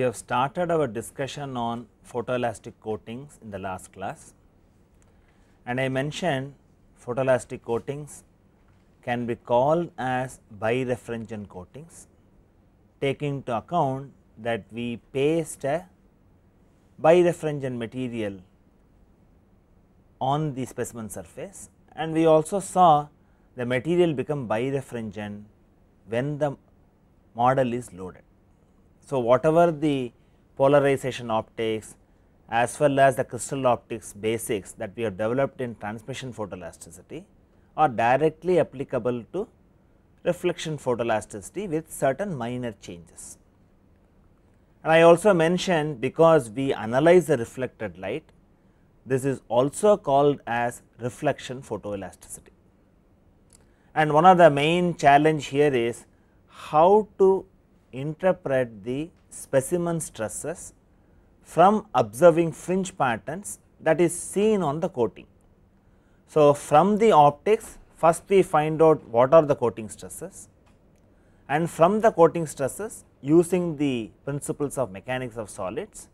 We have started our discussion on photoelastic coatings in the last class and I mentioned photoelastic coatings can be called as birefringent coatings taking into account that we paste a birefringent material on the specimen surface and we also saw the material become birefringent when the model is loaded. So, whatever the polarization optics as well as the crystal optics basics that we have developed in transmission photoelasticity are directly applicable to reflection photoelasticity with certain minor changes. And I also mentioned because we analyze the reflected light, this is also called as reflection photoelasticity. And one of the main challenge here is how to interpret the specimen stresses from observing fringe patterns that is seen on the coating. So, from the optics first we find out what are the coating stresses and from the coating stresses using the principles of mechanics of solids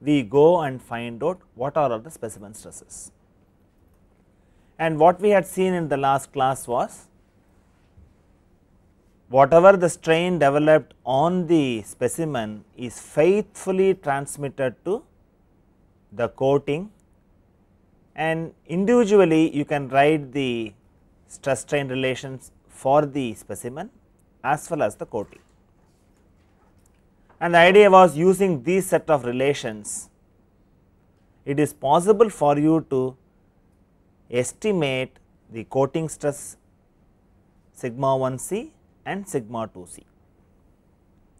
we go and find out what are the specimen stresses. And what we had seen in the last class was whatever the strain developed on the specimen is faithfully transmitted to the coating and individually you can write the stress strain relations for the specimen as well as the coating. And the idea was using these set of relations, it is possible for you to estimate the coating stress sigma 1 c and sigma 2c.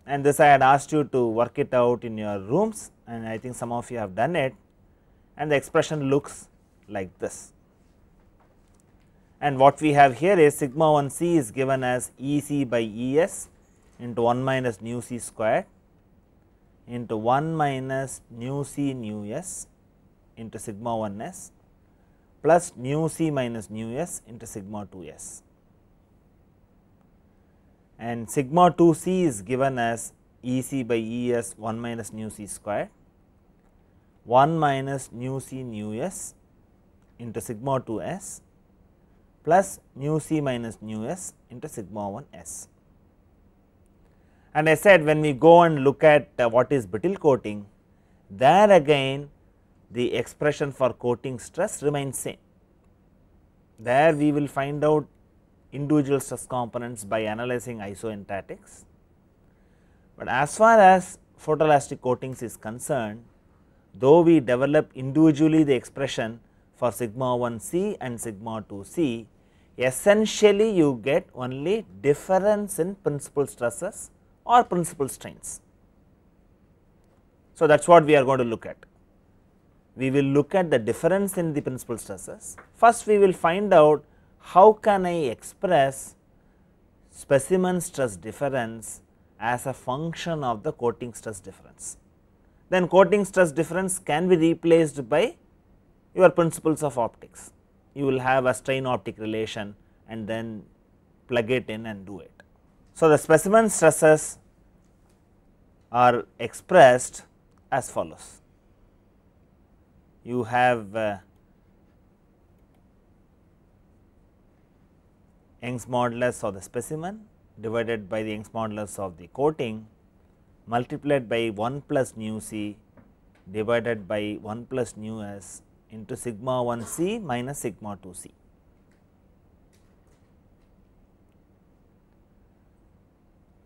And this I had asked you to work it out in your rooms and I think some of you have done it and the expression looks like this. And what we have here is sigma 1 c is given as E c by E s into 1 minus nu c square into 1 minus nu c nu s into sigma 1 s plus nu c minus nu s into sigma 2 s and sigma 2 c is given as E c by E s 1 minus nu c square 1 minus nu c nu s into sigma 2 s plus nu c minus nu s into sigma 1 s. And I said when we go and look at uh, what is brittle coating, there again the expression for coating stress remains same. There we will find out individual stress components by analyzing isoentatics. But as far as photoelastic coatings is concerned, though we develop individually the expression for sigma 1 c and sigma 2 c, essentially you get only difference in principal stresses or principal strains. So, that is what we are going to look at. We will look at the difference in the principal stresses. First, we will find out how can I express specimen stress difference as a function of the coating stress difference. Then coating stress difference can be replaced by your principles of optics. You will have a strain optic relation and then plug it in and do it. So, the specimen stresses are expressed as follows. You have uh, Young's modulus of the specimen divided by the Young's modulus of the coating multiplied by 1 plus nu c divided by 1 plus nu s into sigma 1 c minus sigma 2 c.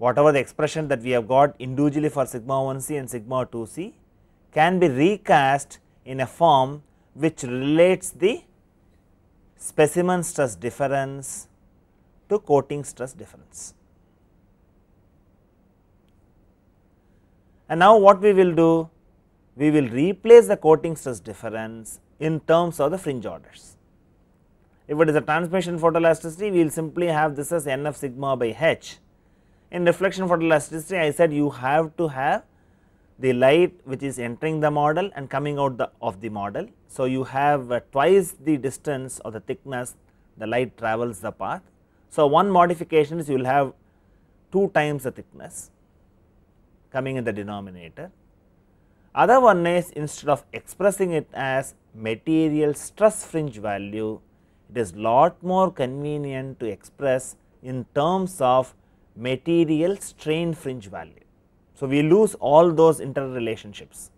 Whatever the expression that we have got individually for sigma 1 c and sigma 2 c can be recast in a form which relates the specimen stress difference to coating stress difference. And now what we will do? We will replace the coating stress difference in terms of the fringe orders. If it is a transmission photoelasticity, we will simply have this as n of sigma by h. In reflection photoelasticity, I said you have to have the light which is entering the model and coming out the, of the model. So, you have uh, twice the distance or the thickness the light travels the path so, one modification is you will have 2 times the thickness coming in the denominator. Other one is instead of expressing it as material stress fringe value, it is lot more convenient to express in terms of material strain fringe value. So, we lose all those interrelationships.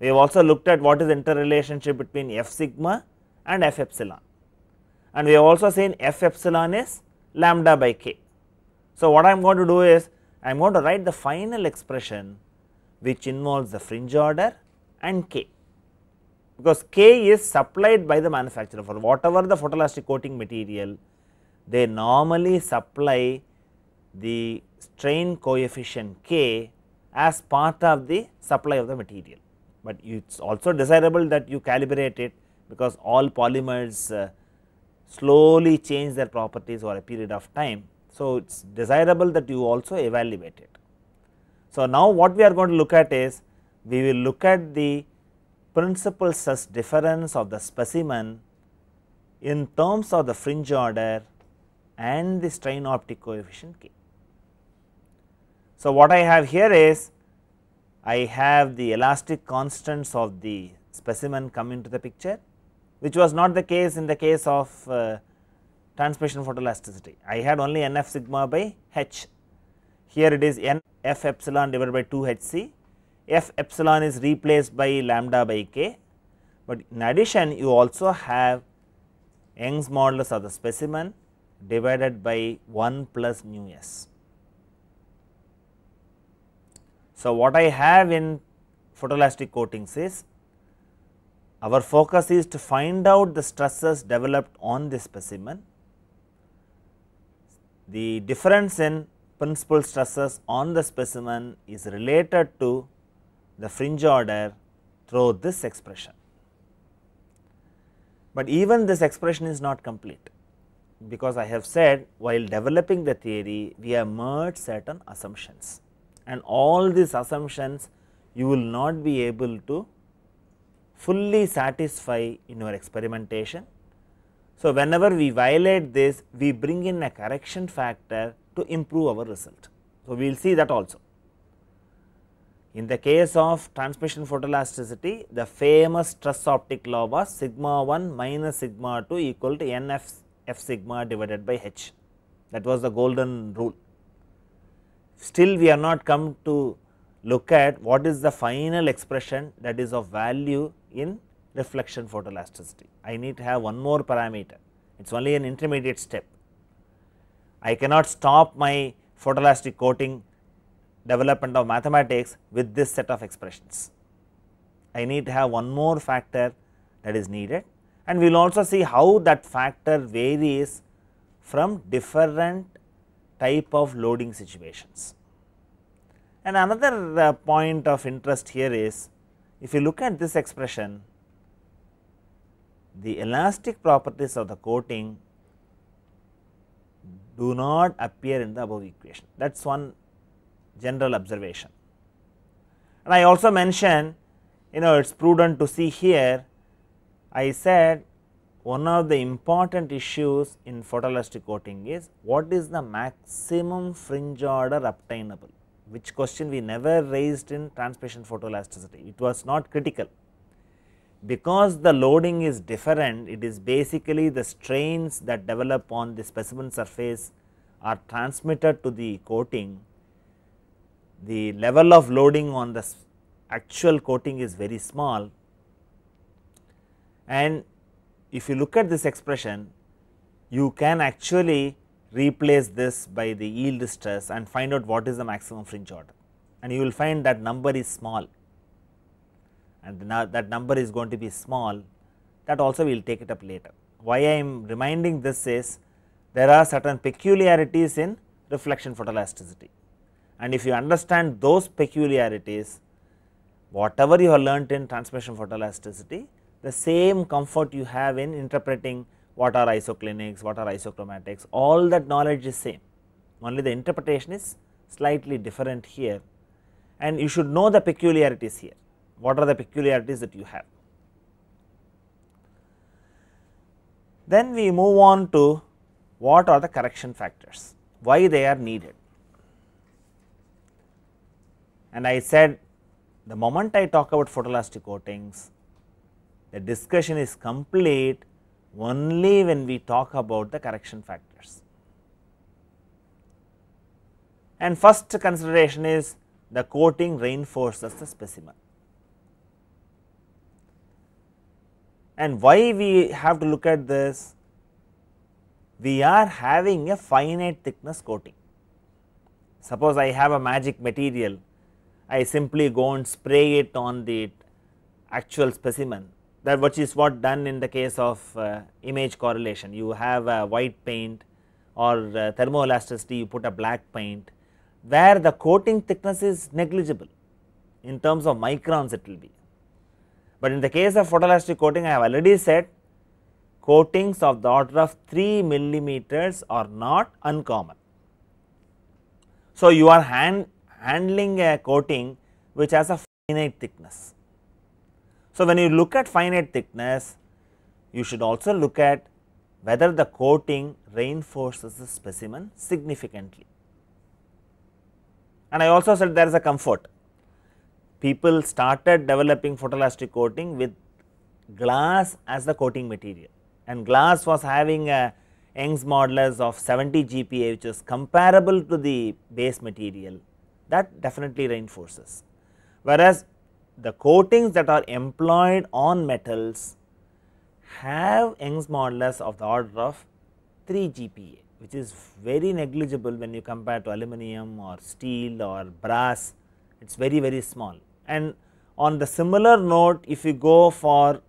We have also looked at what is interrelationship between f sigma and f epsilon and we have also seen f epsilon is lambda by k. So, what I am going to do is I am going to write the final expression which involves the fringe order and k because k is supplied by the manufacturer for whatever the photoelastic coating material they normally supply the strain coefficient k as part of the supply of the material, but it is also desirable that you calibrate it because all polymers uh, slowly change their properties over a period of time. So, it is desirable that you also evaluate it. So, now what we are going to look at is we will look at the principal stress difference of the specimen in terms of the fringe order and the strain optic coefficient k. So, what I have here is I have the elastic constants of the specimen come into the picture which was not the case in the case of uh, photoelasticity. I had only NF sigma by H. Here it is N F epsilon divided by 2 H C. F epsilon is replaced by lambda by K, but in addition you also have Young's modulus of the specimen divided by 1 plus nu s. So, what I have in photoelastic coatings is our focus is to find out the stresses developed on the specimen, the difference in principal stresses on the specimen is related to the fringe order through this expression. But even this expression is not complete, because I have said while developing the theory we have merged certain assumptions and all these assumptions you will not be able to fully satisfy in our experimentation. So, whenever we violate this, we bring in a correction factor to improve our result. So, we will see that also. In the case of transmission photoelasticity, the famous stress optic law was sigma 1 minus sigma 2 equal to n f, f sigma divided by h. That was the golden rule. Still, we are not come to look at what is the final expression that is of value in reflection photoelasticity. I need to have one more parameter, it is only an intermediate step. I cannot stop my photoelastic coating development of mathematics with this set of expressions. I need to have one more factor that is needed and we will also see how that factor varies from different type of loading situations. And another uh, point of interest here is if you look at this expression, the elastic properties of the coating do not appear in the above equation. That is one general observation. And I also mentioned, you know, it is prudent to see here, I said one of the important issues in photoelastic coating is what is the maximum fringe order obtainable which question we never raised in transpiration photoelasticity, it was not critical. Because the loading is different, it is basically the strains that develop on the specimen surface are transmitted to the coating. The level of loading on the actual coating is very small and if you look at this expression, you can actually replace this by the yield stress and find out what is the maximum fringe order and you will find that number is small and that number is going to be small that also we will take it up later. Why I am reminding this is there are certain peculiarities in reflection photoelasticity and if you understand those peculiarities whatever you have learnt in transmission photoelasticity the same comfort you have in interpreting what are isoclinics, what are isochromatics, all that knowledge is same, only the interpretation is slightly different here and you should know the peculiarities here, what are the peculiarities that you have. Then we move on to what are the correction factors, why they are needed. And I said the moment I talk about photoelastic coatings, the discussion is complete only when we talk about the correction factors. And first consideration is the coating reinforces the specimen. And why we have to look at this? We are having a finite thickness coating. Suppose I have a magic material, I simply go and spray it on the actual specimen that which is what done in the case of uh, image correlation. You have a white paint or uh, thermoelasticity you put a black paint where the coating thickness is negligible in terms of microns it will be. But in the case of photoelastic coating I have already said coatings of the order of 3 millimeters are not uncommon. So, you are hand handling a coating which has a finite thickness. So, when you look at finite thickness, you should also look at whether the coating reinforces the specimen significantly. And I also said there is a comfort. People started developing photoelastic coating with glass as the coating material and glass was having a Young's modulus of 70 GPa which is comparable to the base material that definitely reinforces. Whereas, the coatings that are employed on metals have Young's modulus of the order of 3 GPa which is very negligible when you compare to aluminum or steel or brass it is very very small. And on the similar note if you go for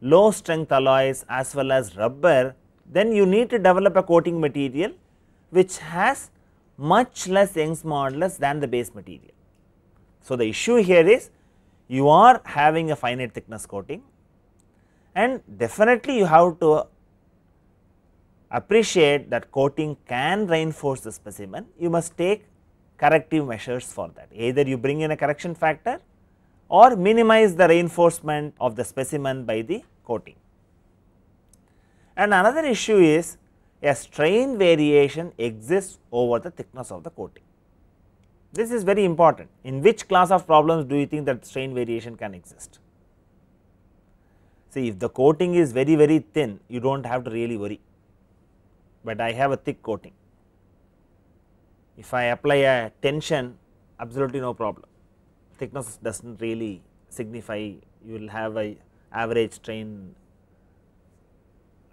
low strength alloys as well as rubber then you need to develop a coating material which has much less Young's modulus than the base material. So, the issue here is you are having a finite thickness coating and definitely you have to appreciate that coating can reinforce the specimen, you must take corrective measures for that. Either you bring in a correction factor or minimize the reinforcement of the specimen by the coating. And another issue is a strain variation exists over the thickness of the coating. This is very important. In which class of problems do you think that strain variation can exist? See, if the coating is very, very thin, you do not have to really worry, but I have a thick coating. If I apply a tension, absolutely no problem. Thickness does not really signify you will have a average strain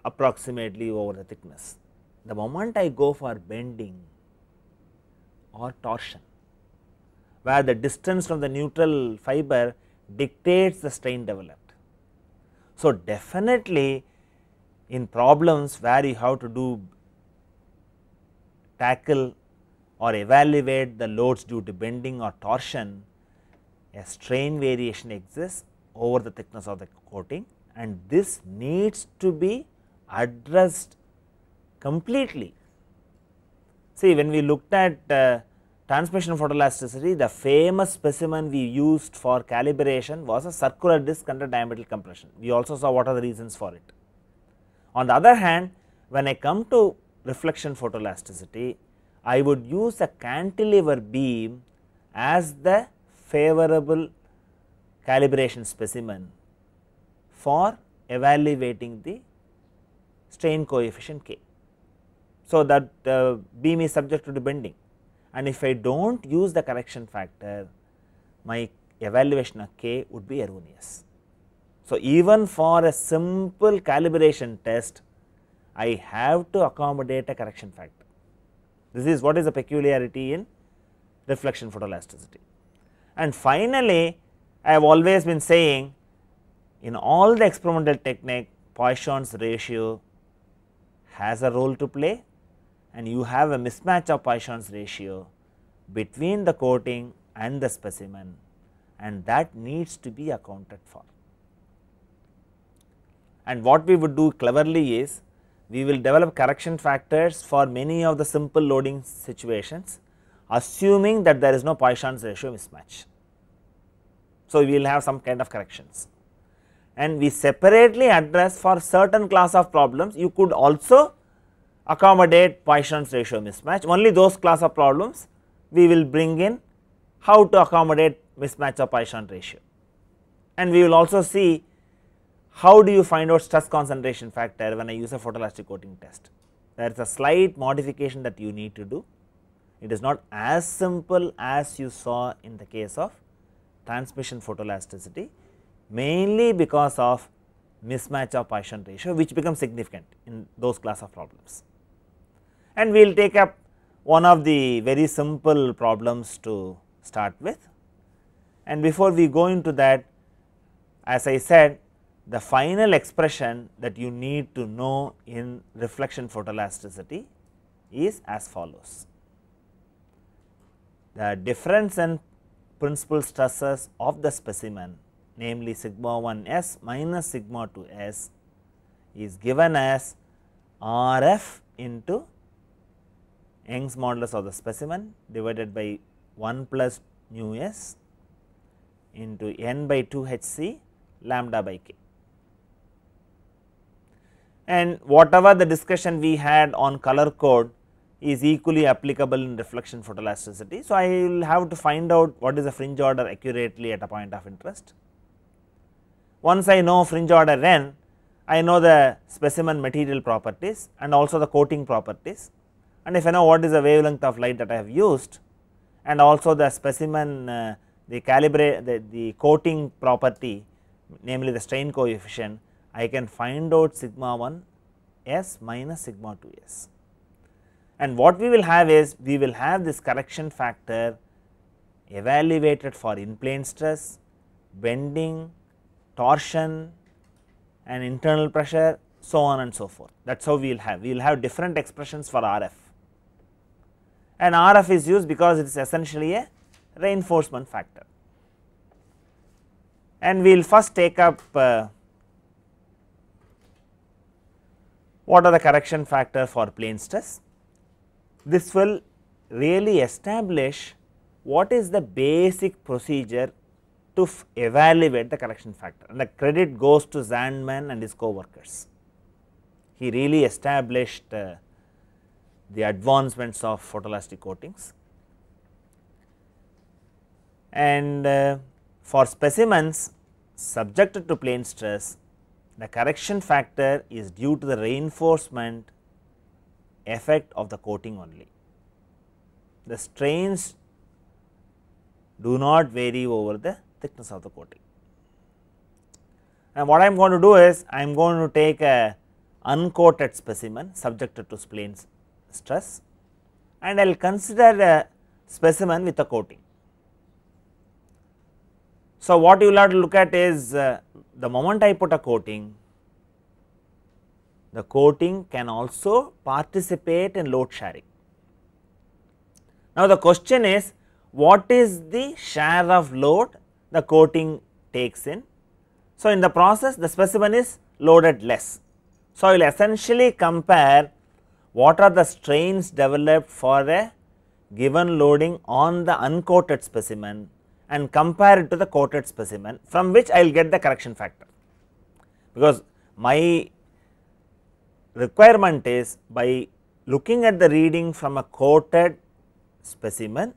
approximately over the thickness. The moment I go for bending or torsion, where the distance from the neutral fiber dictates the strain developed. So, definitely in problems where you have to do tackle or evaluate the loads due to bending or torsion, a strain variation exists over the thickness of the coating and this needs to be addressed completely. See when we looked at uh, transmission photoelasticity, the famous specimen we used for calibration was a circular disc under diametral compression. We also saw what are the reasons for it. On the other hand, when I come to reflection photoelasticity, I would use a cantilever beam as the favorable calibration specimen for evaluating the strain coefficient k. So, that uh, beam is subject to the bending and if I do not use the correction factor my evaluation of k would be erroneous. So, even for a simple calibration test I have to accommodate a correction factor. This is what is the peculiarity in reflection photoelasticity. And finally, I have always been saying in all the experimental technique Poisson's ratio has a role to play and you have a mismatch of Poisson's ratio between the coating and the specimen and that needs to be accounted for. And what we would do cleverly is we will develop correction factors for many of the simple loading situations assuming that there is no Poisson's ratio mismatch. So, we will have some kind of corrections and we separately address for certain class of problems you could also accommodate Poisson's ratio mismatch. Only those class of problems we will bring in how to accommodate mismatch of Poisson ratio. And we will also see how do you find out stress concentration factor when I use a photoelastic coating test. There is a slight modification that you need to do. It is not as simple as you saw in the case of transmission photoelasticity mainly because of mismatch of Poisson ratio which becomes significant in those class of problems and we will take up one of the very simple problems to start with. And before we go into that as I said the final expression that you need to know in reflection photoelasticity is as follows. The difference in principal stresses of the specimen namely sigma 1 s minus sigma 2 s is given as R f into Young's modulus of the specimen divided by 1 plus nu s into n by 2 h c lambda by k. And whatever the discussion we had on color code is equally applicable in reflection photoelasticity. So, I will have to find out what is the fringe order accurately at a point of interest. Once I know fringe order n, I know the specimen material properties and also the coating properties and if I know what is the wavelength of light that I have used and also the specimen uh, the calibrate the, the coating property namely the strain coefficient I can find out sigma 1 s minus sigma 2 s. And what we will have is we will have this correction factor evaluated for in plane stress, bending, torsion and internal pressure so on and so forth that is how we will have we will have different expressions for RF and RF is used because it is essentially a reinforcement factor. And we will first take up uh, what are the correction factor for plane stress. This will really establish what is the basic procedure to evaluate the correction factor and the credit goes to Zandman and his co-workers. He really established uh, the advancements of photoelastic coatings. And uh, for specimens subjected to plane stress, the correction factor is due to the reinforcement effect of the coating only. The strains do not vary over the thickness of the coating. And what I am going to do is, I am going to take a uncoated specimen subjected to planes stress and I will consider a specimen with a coating. So, what you will have to look at is uh, the moment I put a coating, the coating can also participate in load sharing. Now, the question is what is the share of load the coating takes in. So, in the process the specimen is loaded less. So, I will essentially compare what are the strains developed for a given loading on the uncoated specimen and compare it to the coated specimen from which I will get the correction factor. Because my requirement is by looking at the reading from a coated specimen,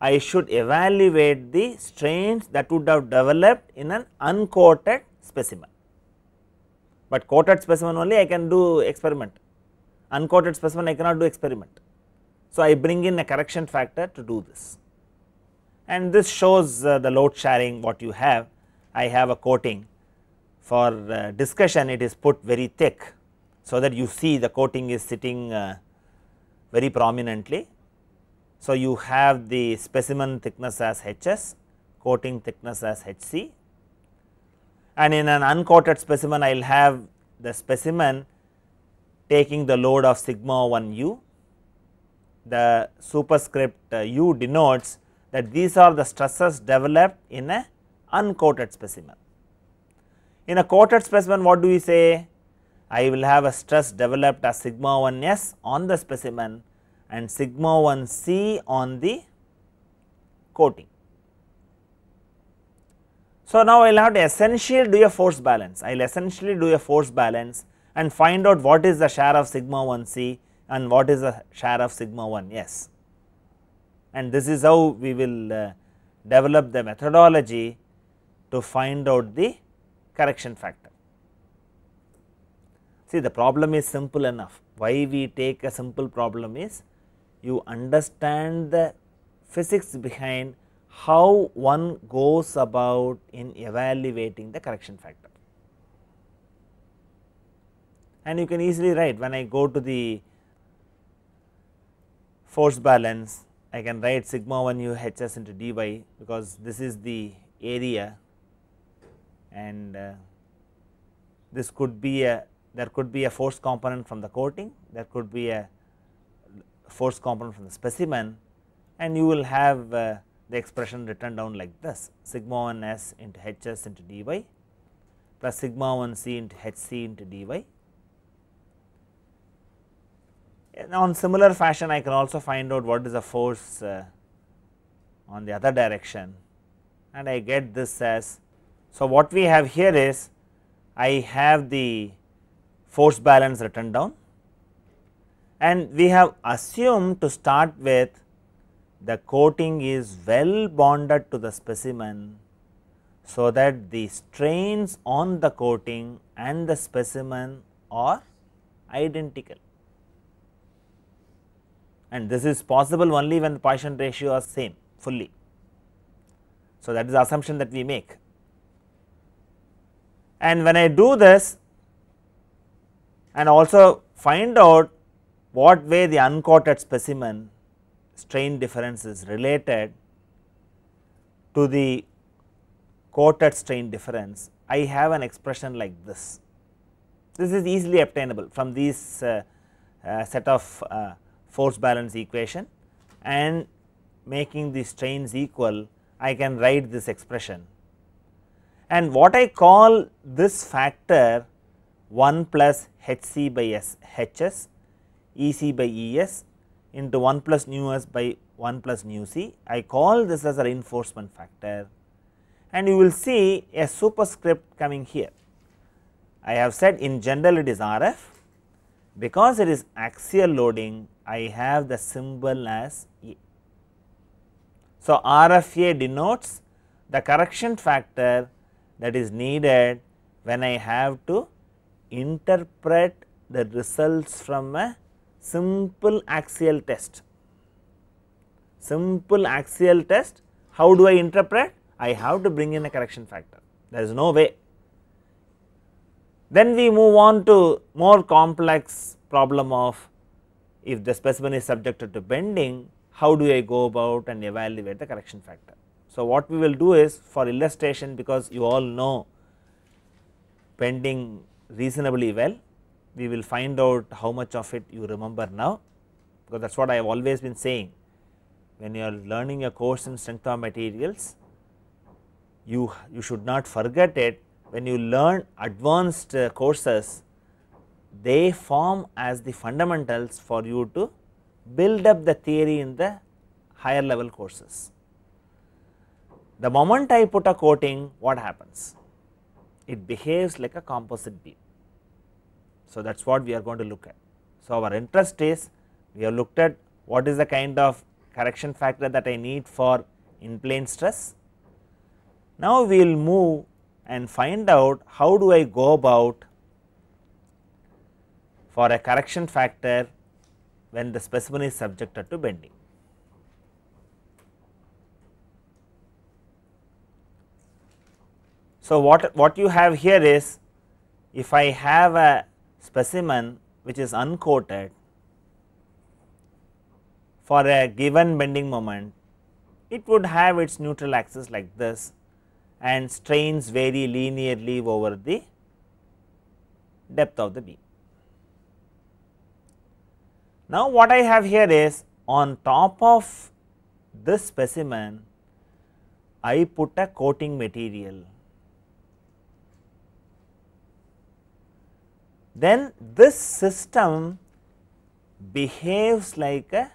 I should evaluate the strains that would have developed in an uncoated specimen, but coated specimen only I can do experiment uncoated specimen I cannot do experiment. So, I bring in a correction factor to do this and this shows uh, the load sharing what you have. I have a coating for uh, discussion it is put very thick. So, that you see the coating is sitting uh, very prominently. So, you have the specimen thickness as Hs, coating thickness as Hc and in an uncoated specimen I will have the specimen taking the load of sigma 1 u. The superscript uh, u denotes that these are the stresses developed in a uncoated specimen. In a coated specimen what do we say? I will have a stress developed as sigma 1 s on the specimen and sigma 1 c on the coating. So, now I will have to essentially do a force balance, I will essentially do a force balance and find out what is the share of sigma 1c and what is the share of sigma 1s. And this is how we will uh, develop the methodology to find out the correction factor. See the problem is simple enough, why we take a simple problem is you understand the physics behind how one goes about in evaluating the correction factor and you can easily write when I go to the force balance I can write sigma 1 u h s into d y because this is the area and uh, this could be a there could be a force component from the coating there could be a force component from the specimen and you will have uh, the expression written down like this sigma 1 s into h s into d y plus sigma 1 c into h c into d y on similar fashion I can also find out what is the force uh, on the other direction and I get this as. So, what we have here is I have the force balance written down and we have assumed to start with the coating is well bonded to the specimen. So, that the strains on the coating and the specimen are identical and this is possible only when Poisson ratio are same fully. So, that is the assumption that we make and when I do this and also find out what way the uncoated specimen strain difference is related to the coated strain difference, I have an expression like this. This is easily obtainable from these uh, uh, set of uh, force balance equation and making the strains equal I can write this expression. And what I call this factor 1 plus hc by s h s e c hs ec by es into 1 plus nu s by 1 plus nu c I call this as a reinforcement factor and you will see a superscript coming here. I have said in general it is RF because it is axial loading I have the symbol as A. So, RFA denotes the correction factor that is needed when I have to interpret the results from a simple axial test. Simple axial test, how do I interpret? I have to bring in a correction factor, there is no way. Then we move on to more complex problem of if the specimen is subjected to bending, how do I go about and evaluate the correction factor. So, what we will do is for illustration because you all know bending reasonably well, we will find out how much of it you remember now because that is what I have always been saying. When you are learning a course in strength of materials, you, you should not forget it when you learn advanced uh, courses they form as the fundamentals for you to build up the theory in the higher level courses. The moment I put a coating what happens? It behaves like a composite beam. So, that is what we are going to look at. So, our interest is we have looked at what is the kind of correction factor that I need for in plane stress. Now, we will move and find out how do I go about for a correction factor when the specimen is subjected to bending. So, what, what you have here is if I have a specimen which is uncoated for a given bending moment, it would have its neutral axis like this and strains vary linearly over the depth of the beam. Now, what I have here is on top of this specimen, I put a coating material. Then this system behaves like a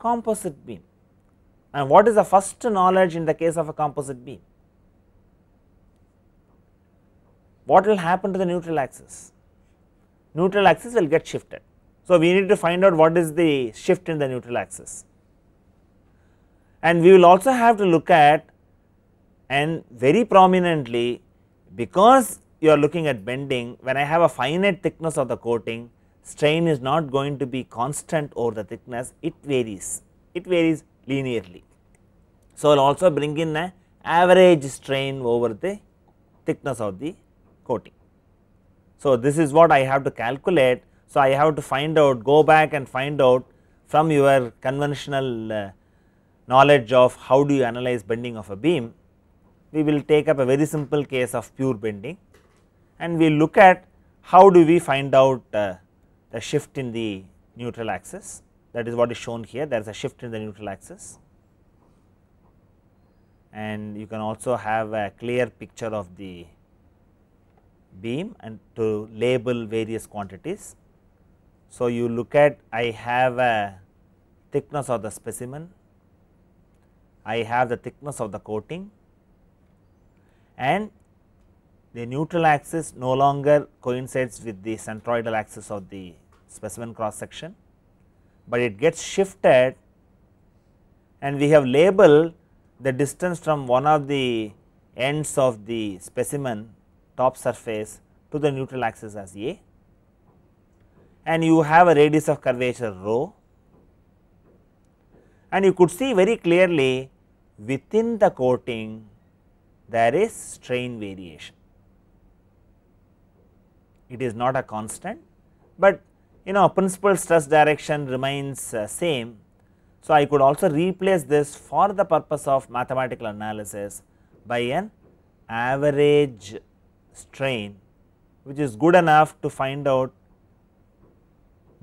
composite beam. And what is the first knowledge in the case of a composite beam? What will happen to the neutral axis? Neutral axis will get shifted so, we need to find out what is the shift in the neutral axis and we will also have to look at and very prominently because you are looking at bending when I have a finite thickness of the coating strain is not going to be constant over the thickness it varies it varies linearly. So, I will also bring in a average strain over the thickness of the coating. So, this is what I have to calculate so, I have to find out go back and find out from your conventional uh, knowledge of how do you analyze bending of a beam. We will take up a very simple case of pure bending and we look at how do we find out uh, the shift in the neutral axis that is what is shown here there is a shift in the neutral axis and you can also have a clear picture of the beam and to label various quantities so, you look at I have a thickness of the specimen, I have the thickness of the coating and the neutral axis no longer coincides with the centroidal axis of the specimen cross section, but it gets shifted and we have labeled the distance from one of the ends of the specimen top surface to the neutral axis as A and you have a radius of curvature rho and you could see very clearly within the coating there is strain variation. It is not a constant, but you know principal stress direction remains uh, same. So, I could also replace this for the purpose of mathematical analysis by an average strain which is good enough to find out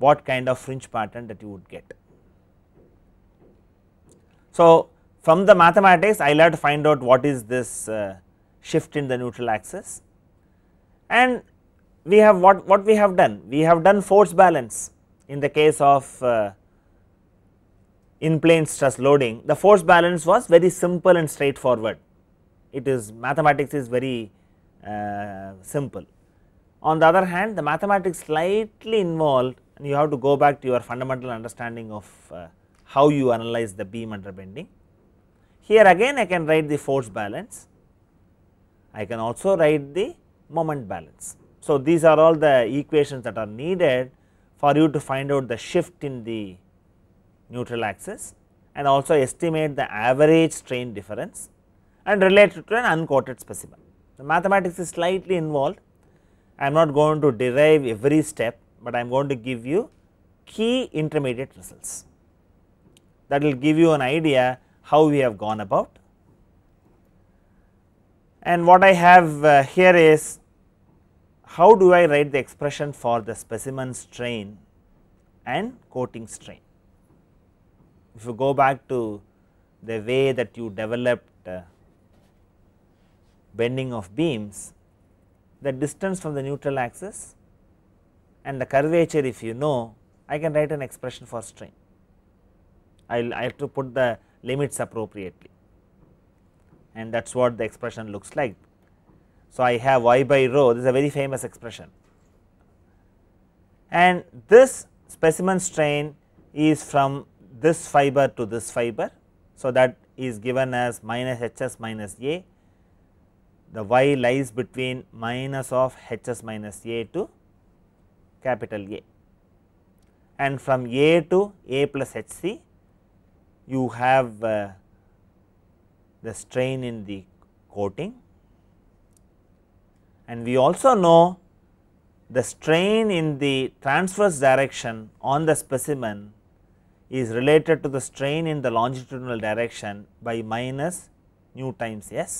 what kind of fringe pattern that you would get. So, from the mathematics I will have to find out what is this uh, shift in the neutral axis and we have what, what we have done? We have done force balance in the case of uh, in plane stress loading the force balance was very simple and straightforward it is mathematics is very uh, simple. On the other hand the mathematics slightly involved and you have to go back to your fundamental understanding of uh, how you analyze the beam under bending. Here again I can write the force balance, I can also write the moment balance. So, these are all the equations that are needed for you to find out the shift in the neutral axis and also estimate the average strain difference and relate it to an unquoted specimen. The mathematics is slightly involved, I am not going to derive every step, but I am going to give you key intermediate results that will give you an idea how we have gone about. And what I have uh, here is how do I write the expression for the specimen strain and coating strain. If you go back to the way that you developed uh, bending of beams, the distance from the neutral axis and the curvature if you know I can write an expression for strain. I will I have to put the limits appropriately and that is what the expression looks like. So, I have y by rho this is a very famous expression and this specimen strain is from this fiber to this fiber. So, that is given as minus h s minus a the y lies between minus of h s minus a to capital A and from A to A plus H c you have uh, the strain in the coating and we also know the strain in the transverse direction on the specimen is related to the strain in the longitudinal direction by minus nu times S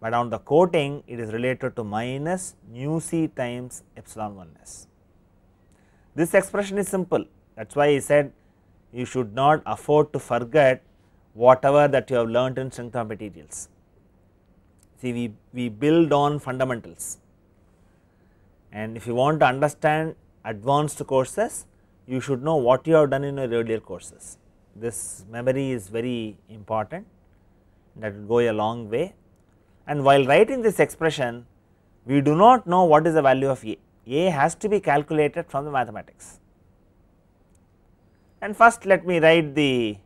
but on the coating it is related to minus nu c times epsilon 1 s. This expression is simple that is why I said you should not afford to forget whatever that you have learnt in strength of materials. See we, we build on fundamentals and if you want to understand advanced courses you should know what you have done in your earlier courses. This memory is very important that will go a long way and while writing this expression we do not know what is the value of A, A has to be calculated from the mathematics. And first let me write the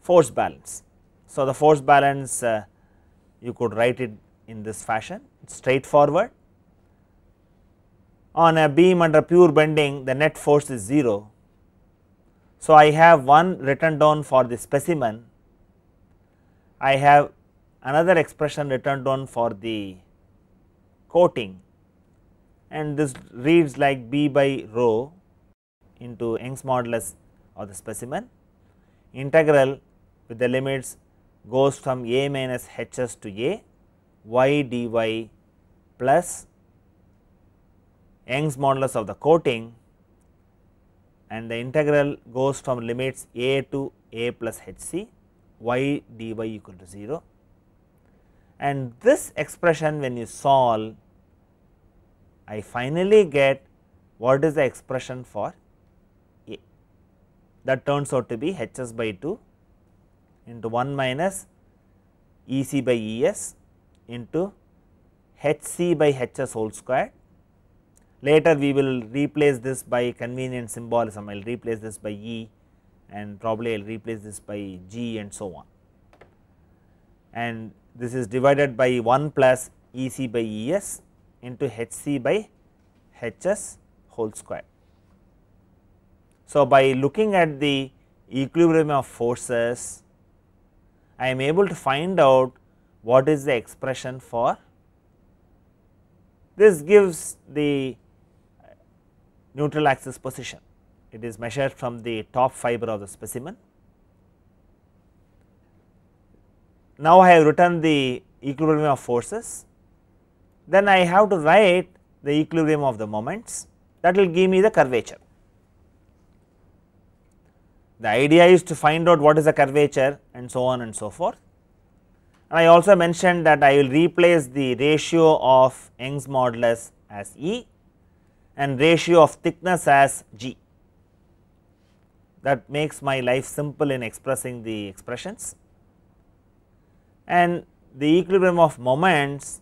force balance. So, the force balance uh, you could write it in this fashion straightforward on a beam under pure bending the net force is 0. So, I have one written down for the specimen, I have another expression returned on for the coating and this reads like B by rho into Young's modulus of the specimen integral with the limits goes from A minus H s to A y dy plus Young's modulus of the coating and the integral goes from limits A to A plus H c y dy equal to 0 and this expression when you solve I finally get what is the expression for A that turns out to be H s by 2 into 1 minus E c by E s into H c by H s whole square. Later we will replace this by convenient symbolism, I will replace this by E and probably I will replace this by G and so on. And this is divided by 1 plus E c by E s into H c by H s whole square. So, by looking at the equilibrium of forces, I am able to find out what is the expression for. This gives the neutral axis position, it is measured from the top fiber of the specimen now I have written the equilibrium of forces, then I have to write the equilibrium of the moments that will give me the curvature. The idea is to find out what is the curvature and so on and so forth. And I also mentioned that I will replace the ratio of Young's modulus as E and ratio of thickness as G. That makes my life simple in expressing the expressions and the equilibrium of moments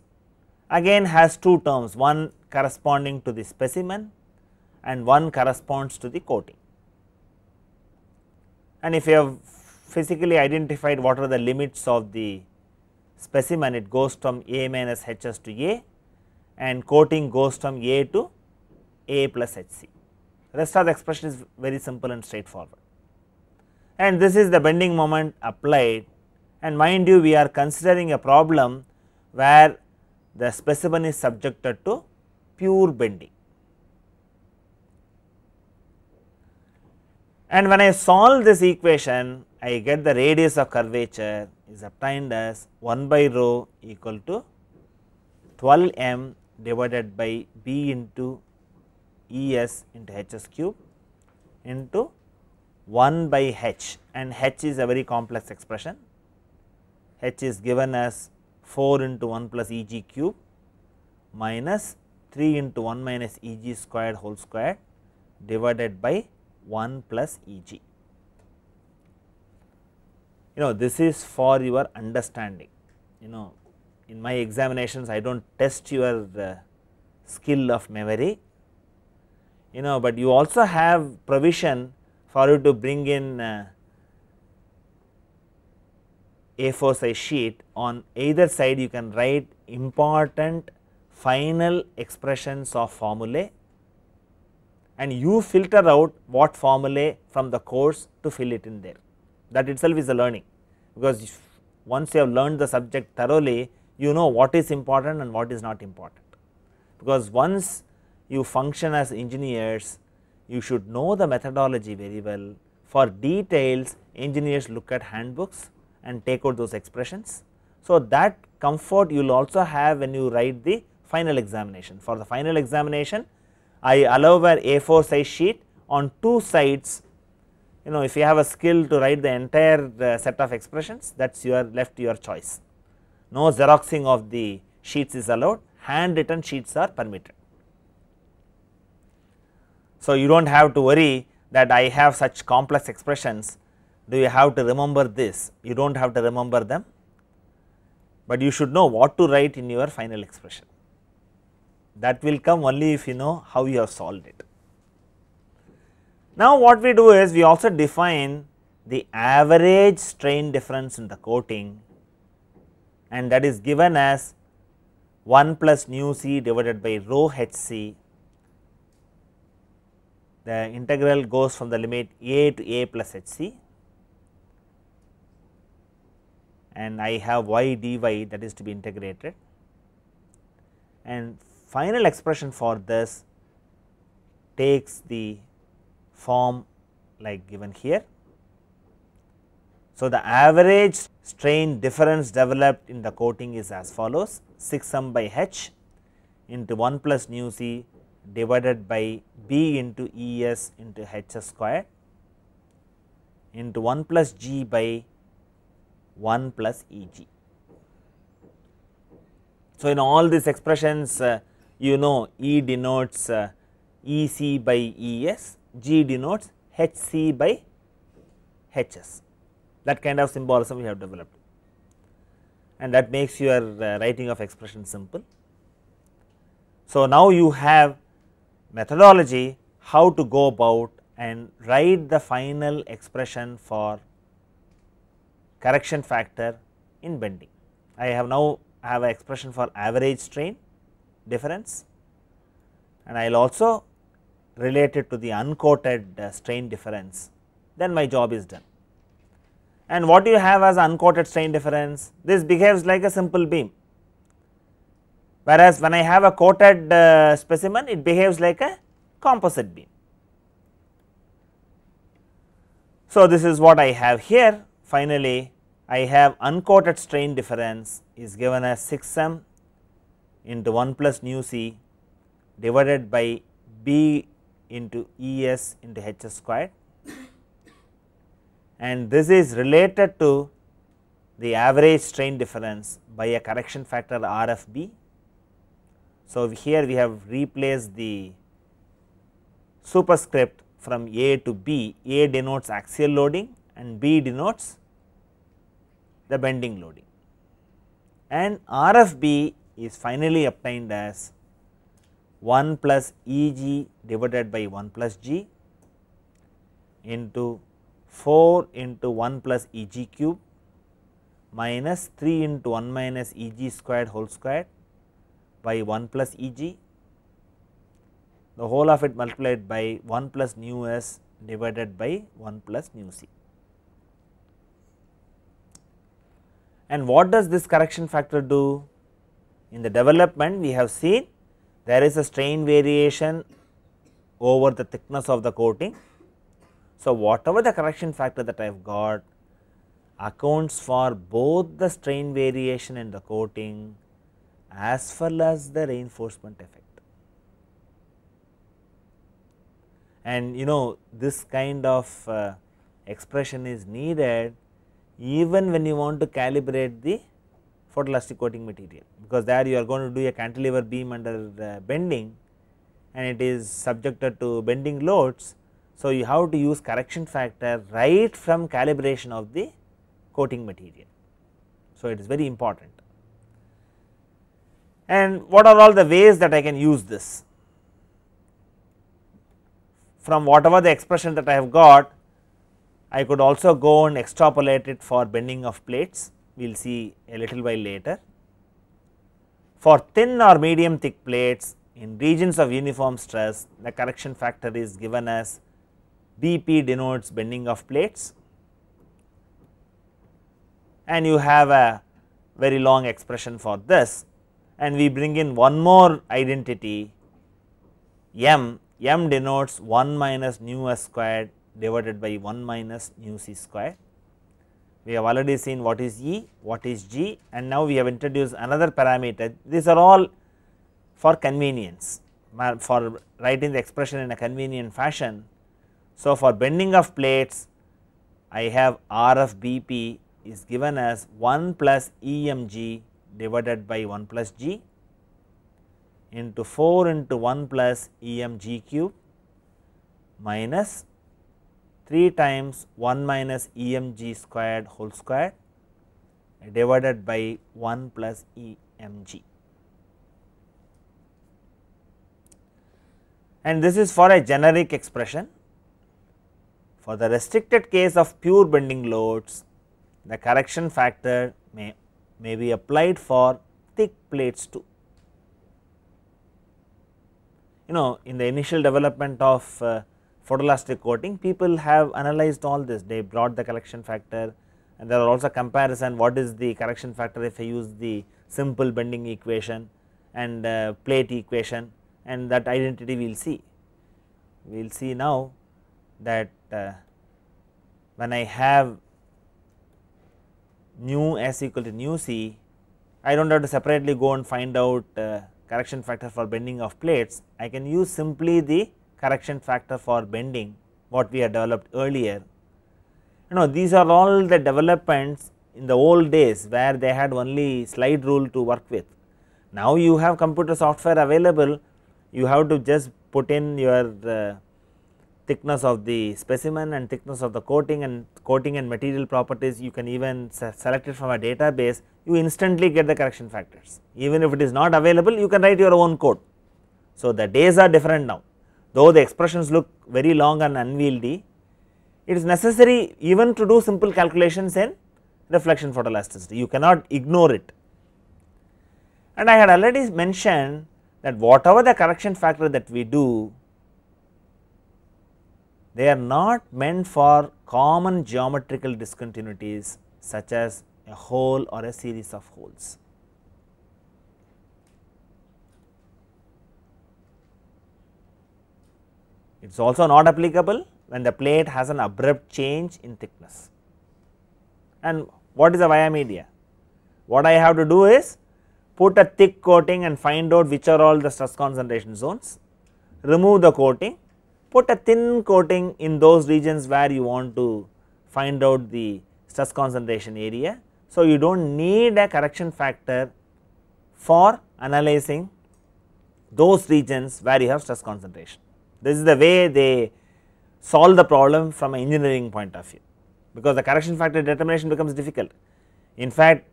again has two terms one corresponding to the specimen and one corresponds to the coating. And if you have physically identified what are the limits of the specimen it goes from A minus Hs to A and coating goes from A to A plus Hc. Rest of the expression is very simple and straightforward. And this is the bending moment applied and mind you we are considering a problem where the specimen is subjected to pure bending. And when I solve this equation, I get the radius of curvature is obtained as 1 by rho equal to 12 m divided by b into E s into h s cube into 1 by h and h is a very complex expression h is given as 4 into 1 plus e g cube minus 3 into 1 minus e g squared whole square divided by 1 plus e g. You know this is for your understanding you know in my examinations I do not test your uh, skill of memory you know, but you also have provision for you to bring in uh, a4 size sheet on either side you can write important final expressions of formulae and you filter out what formulae from the course to fill it in there. That itself is a learning because once you have learned the subject thoroughly you know what is important and what is not important. Because once you function as engineers you should know the methodology very well for details engineers look at handbooks and take out those expressions. So, that comfort you will also have when you write the final examination. For the final examination, I allow an A4 size sheet on two sides you know if you have a skill to write the entire uh, set of expressions that is your left to your choice. No xeroxing of the sheets is allowed handwritten sheets are permitted. So, you do not have to worry that I have such complex expressions do you have to remember this? You do not have to remember them, but you should know what to write in your final expression. That will come only if you know how you have solved it. Now, what we do is we also define the average strain difference in the coating and that is given as 1 plus nu c divided by rho h c. The integral goes from the limit a to a plus h c and I have y dy that is to be integrated and final expression for this takes the form like given here. So, the average strain difference developed in the coating is as follows 6 m by h into 1 plus nu c divided by b into E s into h square into 1 plus g by 1 plus E g. So, in all these expressions uh, you know E denotes uh, E c by E s, G denotes H c by H s that kind of symbolism we have developed and that makes your uh, writing of expression simple. So, now you have methodology how to go about and write the final expression for correction factor in bending. I have now have an expression for average strain difference and I will also relate it to the uncoated uh, strain difference, then my job is done. And what you have as uncoated strain difference? This behaves like a simple beam, whereas when I have a coated uh, specimen, it behaves like a composite beam. So, this is what I have here Finally, I have uncoated strain difference is given as 6 m into 1 plus nu c divided by b into E s into H s squared and this is related to the average strain difference by a correction factor R f b. So, here we have replaced the superscript from A to B, A denotes axial loading and B denotes the bending loading and RFB is finally obtained as 1 plus Eg divided by 1 plus G into 4 into 1 plus Eg cube minus 3 into 1 minus Eg squared whole squared by 1 plus Eg the whole of it multiplied by 1 plus nu s divided by 1 plus nu c. And what does this correction factor do? In the development we have seen there is a strain variation over the thickness of the coating. So, whatever the correction factor that I have got accounts for both the strain variation in the coating as well as the reinforcement effect. And you know this kind of uh, expression is needed even when you want to calibrate the photoelastic coating material because there you are going to do a cantilever beam under uh, bending and it is subjected to bending loads. So, you have to use correction factor right from calibration of the coating material. So, it is very important and what are all the ways that I can use this from whatever the expression that I have got I could also go and extrapolate it for bending of plates, we will see a little while later. For thin or medium thick plates in regions of uniform stress, the correction factor is given as BP denotes bending of plates and you have a very long expression for this and we bring in one more identity m, m denotes 1 minus nu s squared divided by 1 minus nu c square. We have already seen what is E, what is G and now we have introduced another parameter. These are all for convenience, for writing the expression in a convenient fashion. So, for bending of plates, I have R of BP is given as 1 plus EMG divided by 1 plus G into 4 into 1 plus EMG cube minus 3 times 1 minus E m g squared whole square divided by 1 plus E m g. And this is for a generic expression. For the restricted case of pure bending loads, the correction factor may, may be applied for thick plates too. You know in the initial development of uh, photoelastic coating people have analyzed all this they brought the correction factor and there are also comparison what is the correction factor if I use the simple bending equation and uh, plate equation and that identity we will see. We will see now that uh, when I have nu s equal to nu c, I do not have to separately go and find out uh, correction factor for bending of plates, I can use simply the correction factor for bending what we had developed earlier. You know these are all the developments in the old days where they had only slide rule to work with. Now you have computer software available, you have to just put in your uh, thickness of the specimen and thickness of the coating and coating and material properties you can even select it from a database you instantly get the correction factors even if it is not available you can write your own code. So, the days are different now though the expressions look very long and unwieldy, it is necessary even to do simple calculations in reflection photoelasticity, you cannot ignore it. And I had already mentioned that whatever the correction factor that we do, they are not meant for common geometrical discontinuities such as a hole or a series of holes. It is also not applicable when the plate has an abrupt change in thickness. And what is a via media? What I have to do is put a thick coating and find out which are all the stress concentration zones, remove the coating, put a thin coating in those regions where you want to find out the stress concentration area. So, you do not need a correction factor for analyzing those regions where you have stress concentration. This is the way they solve the problem from an engineering point of view because the correction factor determination becomes difficult. In fact,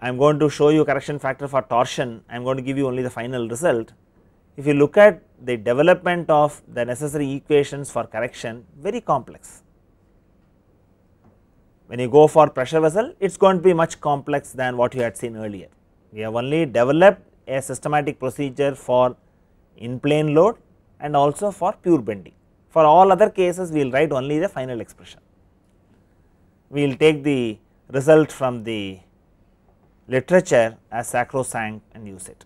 I am going to show you correction factor for torsion, I am going to give you only the final result. If you look at the development of the necessary equations for correction, very complex. When you go for pressure vessel, it is going to be much complex than what you had seen earlier. We have only developed a systematic procedure for in plane load and also for pure bending. For all other cases we will write only the final expression. We will take the result from the literature as sacrosanct and use it.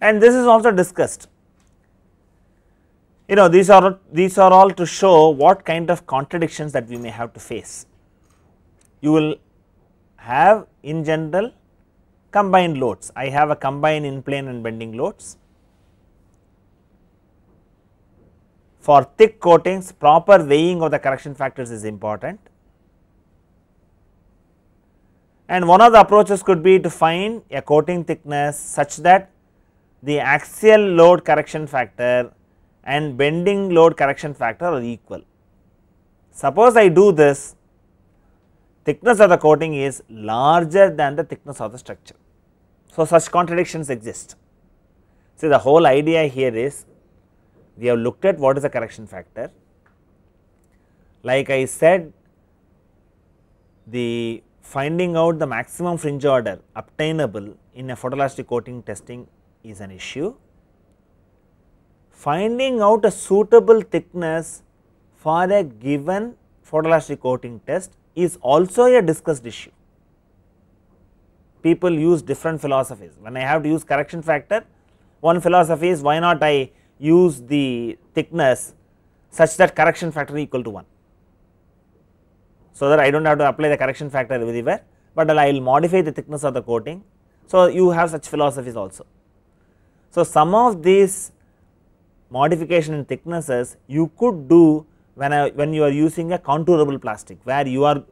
And this is also discussed. You know these are these are all to show what kind of contradictions that we may have to face. You will have in general combined loads. I have a combined in plane and bending loads For thick coatings proper weighing of the correction factors is important and one of the approaches could be to find a coating thickness such that the axial load correction factor and bending load correction factor are equal. Suppose I do this thickness of the coating is larger than the thickness of the structure. So, such contradictions exist. See the whole idea here is we have looked at what is the correction factor. Like I said, the finding out the maximum fringe order obtainable in a photoelastic coating testing is an issue. Finding out a suitable thickness for a given photoelastic coating test is also a discussed issue. People use different philosophies. When I have to use correction factor, one philosophy is why not I use the thickness such that correction factor equal to 1. So, that I do not have to apply the correction factor everywhere, but I will modify the thickness of the coating. So, you have such philosophies also. So, some of these modification in thicknesses you could do when, I, uh, when you are using a contourable plastic where you are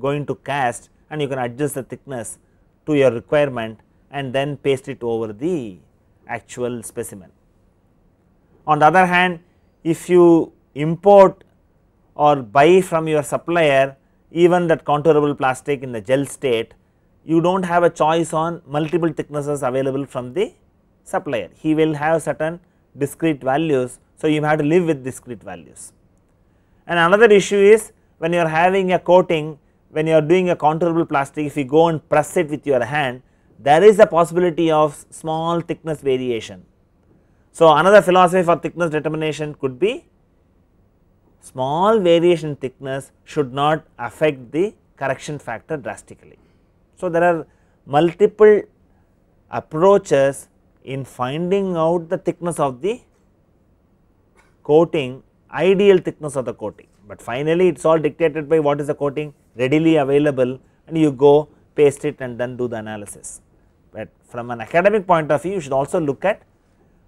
going to cast and you can adjust the thickness to your requirement and then paste it over the actual specimen. On the other hand, if you import or buy from your supplier even that contourable plastic in the gel state, you do not have a choice on multiple thicknesses available from the supplier. He will have certain discrete values. So, you have to live with discrete values. And another issue is when you are having a coating, when you are doing a contourable plastic, if you go and press it with your hand, there is a possibility of small thickness variation so, another philosophy for thickness determination could be small variation thickness should not affect the correction factor drastically. So, there are multiple approaches in finding out the thickness of the coating ideal thickness of the coating, but finally it is all dictated by what is the coating readily available and you go paste it and then do the analysis. But from an academic point of view you should also look at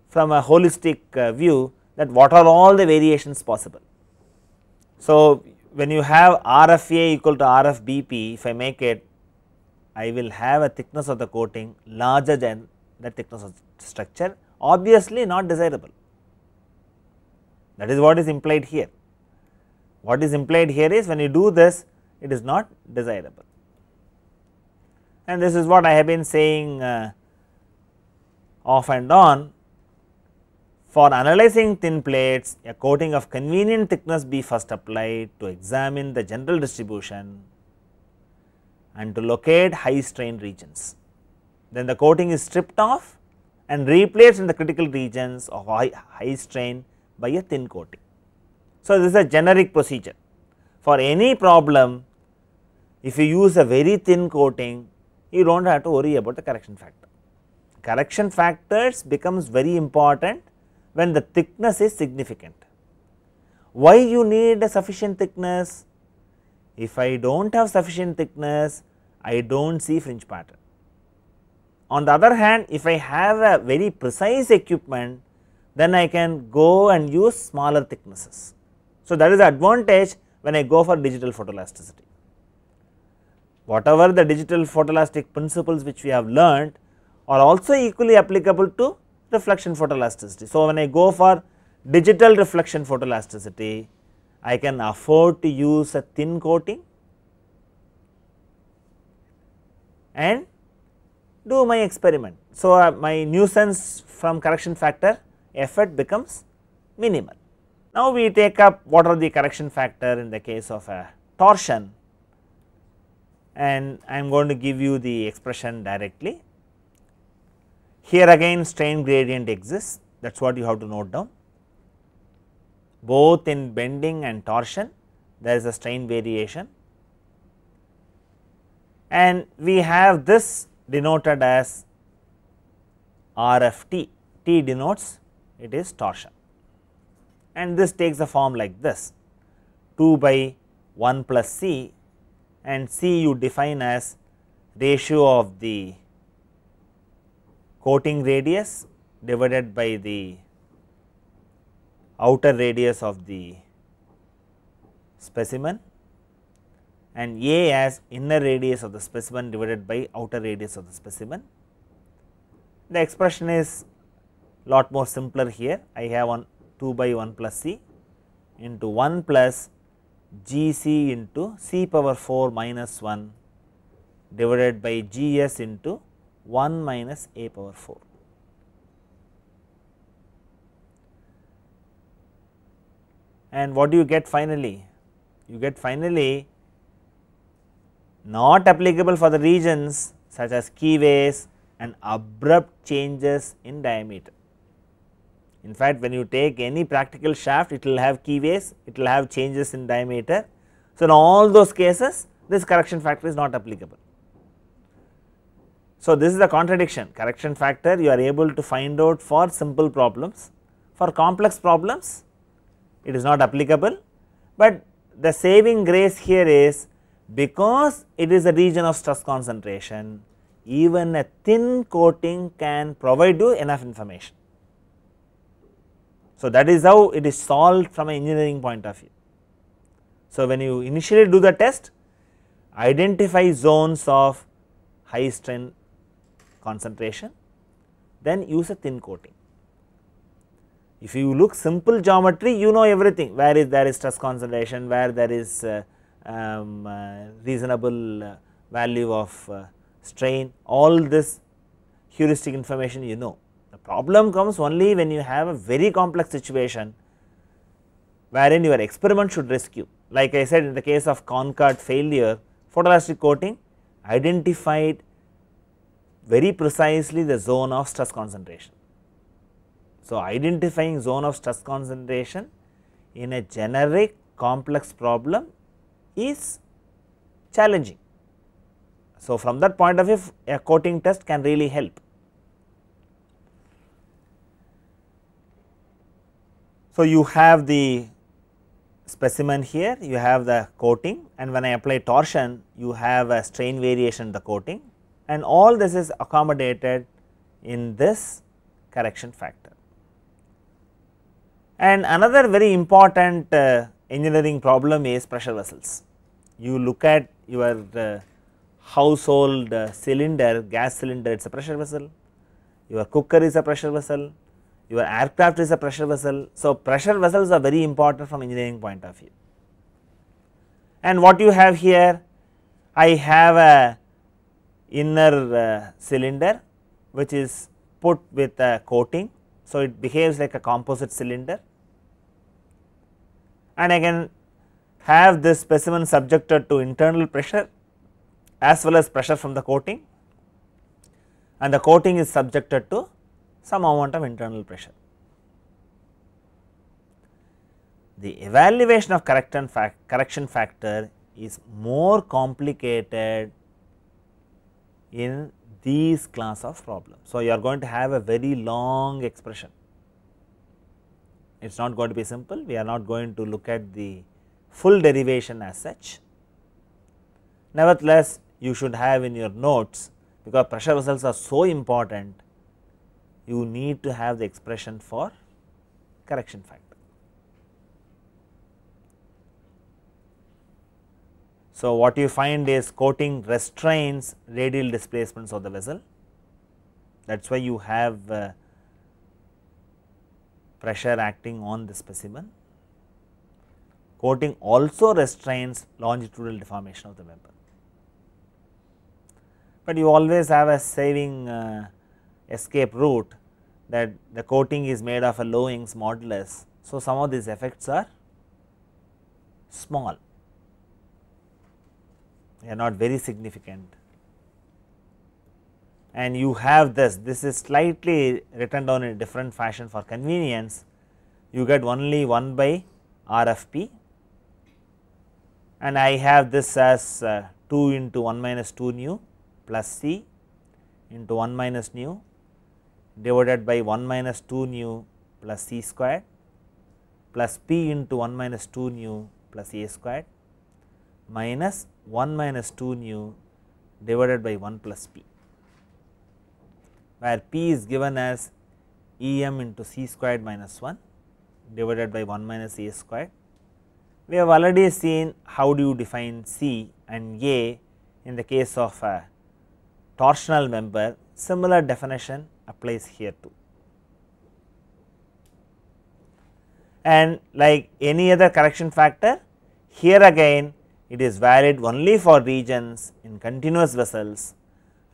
from a holistic uh, view that what are all the variations possible. So, when you have RFA equal to RFBP if I make it I will have a thickness of the coating larger than the thickness of the structure obviously not desirable that is what is implied here. What is implied here is when you do this it is not desirable and this is what I have been saying uh, off and on for analyzing thin plates, a coating of convenient thickness be first applied to examine the general distribution and to locate high strain regions. Then the coating is stripped off and replaced in the critical regions of high, high strain by a thin coating. So, this is a generic procedure. For any problem, if you use a very thin coating, you do not have to worry about the correction factor. Correction factors becomes very important when the thickness is significant. Why you need a sufficient thickness? If I do not have sufficient thickness, I do not see fringe pattern. On the other hand, if I have a very precise equipment, then I can go and use smaller thicknesses. So, that is the advantage when I go for digital photoelasticity. Whatever the digital photoelastic principles which we have learnt are also equally applicable to reflection photoelasticity. So, when I go for digital reflection photoelasticity, I can afford to use a thin coating and do my experiment. So, uh, my nuisance from correction factor effort becomes minimal. Now, we take up what are the correction factor in the case of a torsion and I am going to give you the expression directly. Here again strain gradient exists that is what you have to note down. Both in bending and torsion there is a strain variation and we have this denoted as RFT, T denotes it is torsion and this takes a form like this 2 by 1 plus C and C you define as ratio of the coating radius divided by the outer radius of the specimen and A as inner radius of the specimen divided by outer radius of the specimen. The expression is lot more simpler here I have on 2 by 1 plus C into 1 plus G C into C power 4 minus 1 divided by G S into 1 minus a power 4. And what do you get finally? You get finally not applicable for the regions such as keyways and abrupt changes in diameter. In fact, when you take any practical shaft, it will have keyways, it will have changes in diameter. So, in all those cases, this correction factor is not applicable. So, this is the contradiction correction factor you are able to find out for simple problems for complex problems it is not applicable, but the saving grace here is because it is a region of stress concentration even a thin coating can provide you enough information. So, that is how it is solved from an engineering point of view. So, when you initially do the test identify zones of high strength concentration then use a thin coating. If you look simple geometry you know everything where is there is stress concentration, where there is uh, um, uh, reasonable uh, value of uh, strain all this heuristic information you know. The problem comes only when you have a very complex situation wherein your experiment should rescue. Like I said in the case of Concord failure, photoelastic coating identified very precisely the zone of stress concentration. So, identifying zone of stress concentration in a generic complex problem is challenging. So, from that point of view a coating test can really help. So, you have the specimen here, you have the coating and when I apply torsion you have a strain variation in the coating and all this is accommodated in this correction factor. And another very important uh, engineering problem is pressure vessels. You look at your uh, household uh, cylinder, gas cylinder it is a pressure vessel, your cooker is a pressure vessel, your aircraft is a pressure vessel. So, pressure vessels are very important from engineering point of view. And what you have here, I have a inner uh, cylinder which is put with a coating. So, it behaves like a composite cylinder and again have this specimen subjected to internal pressure as well as pressure from the coating and the coating is subjected to some amount of internal pressure. The evaluation of correction, fact, correction factor is more complicated in these class of problems. So, you are going to have a very long expression. It is not going to be simple, we are not going to look at the full derivation as such. Nevertheless, you should have in your notes because pressure vessels are so important, you need to have the expression for correction factor. So, what you find is coating restrains radial displacements of the vessel that is why you have uh, pressure acting on the specimen. Coating also restrains longitudinal deformation of the member, but you always have a saving uh, escape route that the coating is made of a low Young's modulus. So, some of these effects are small they are not very significant and you have this, this is slightly written down in a different fashion for convenience, you get only 1 by RFP and I have this as uh, 2 into 1 minus 2 nu plus C into 1 minus nu divided by 1 minus 2 nu plus C square plus P into 1 minus 2 nu plus A square minus 1 minus 2 nu divided by 1 plus p, where p is given as E m into c squared minus 1 divided by 1 minus a squared. We have already seen how do you define c and a in the case of a torsional member, similar definition applies here too. And like any other correction factor, here again it is valid only for regions in continuous vessels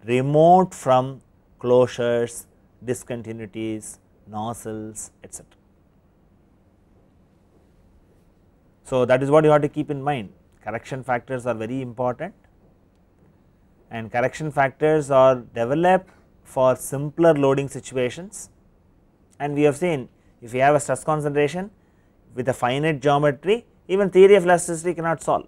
remote from closures, discontinuities, nozzles etc. So, that is what you have to keep in mind correction factors are very important and correction factors are developed for simpler loading situations and we have seen if you have a stress concentration with a finite geometry even theory of elasticity cannot solve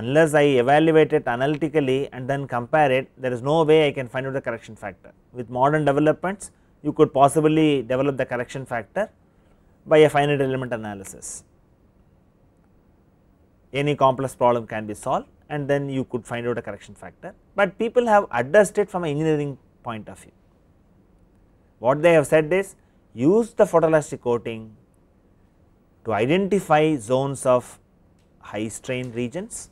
unless I evaluate it analytically and then compare it there is no way I can find out the correction factor. With modern developments you could possibly develop the correction factor by a finite element analysis. Any complex problem can be solved and then you could find out a correction factor, but people have addressed it from an engineering point of view. What they have said is use the photoelastic coating to identify zones of high strain regions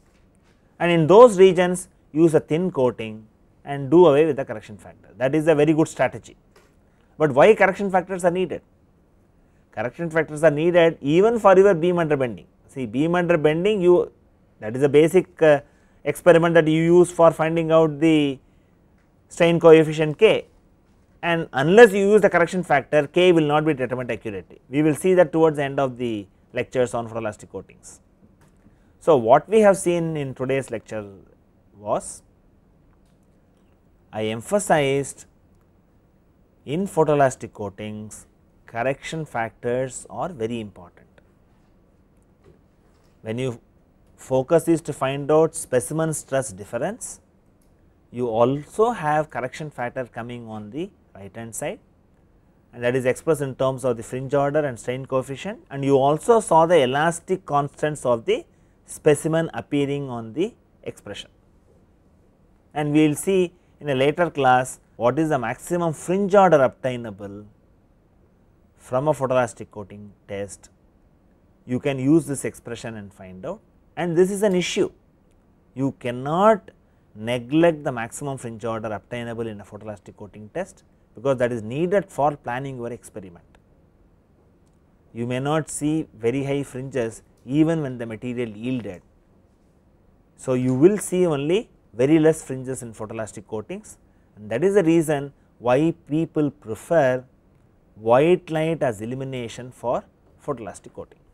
and in those regions use a thin coating and do away with the correction factor that is a very good strategy. But why correction factors are needed? Correction factors are needed even for your beam under bending. See beam under bending you that is a basic uh, experiment that you use for finding out the strain coefficient k and unless you use the correction factor k will not be determined accurately. We will see that towards the end of the lectures on elastic coatings. So, what we have seen in today's lecture was I emphasized in photoelastic coatings correction factors are very important. When you focus is to find out specimen stress difference, you also have correction factor coming on the right hand side and that is expressed in terms of the fringe order and strain coefficient and you also saw the elastic constants of the specimen appearing on the expression. And we will see in a later class what is the maximum fringe order obtainable from a photoelastic coating test. You can use this expression and find out and this is an issue. You cannot neglect the maximum fringe order obtainable in a photoelastic coating test because that is needed for planning your experiment. You may not see very high fringes even when the material yielded. So, you will see only very less fringes in photoelastic coatings and that is the reason why people prefer white light as illumination for photoelastic coating.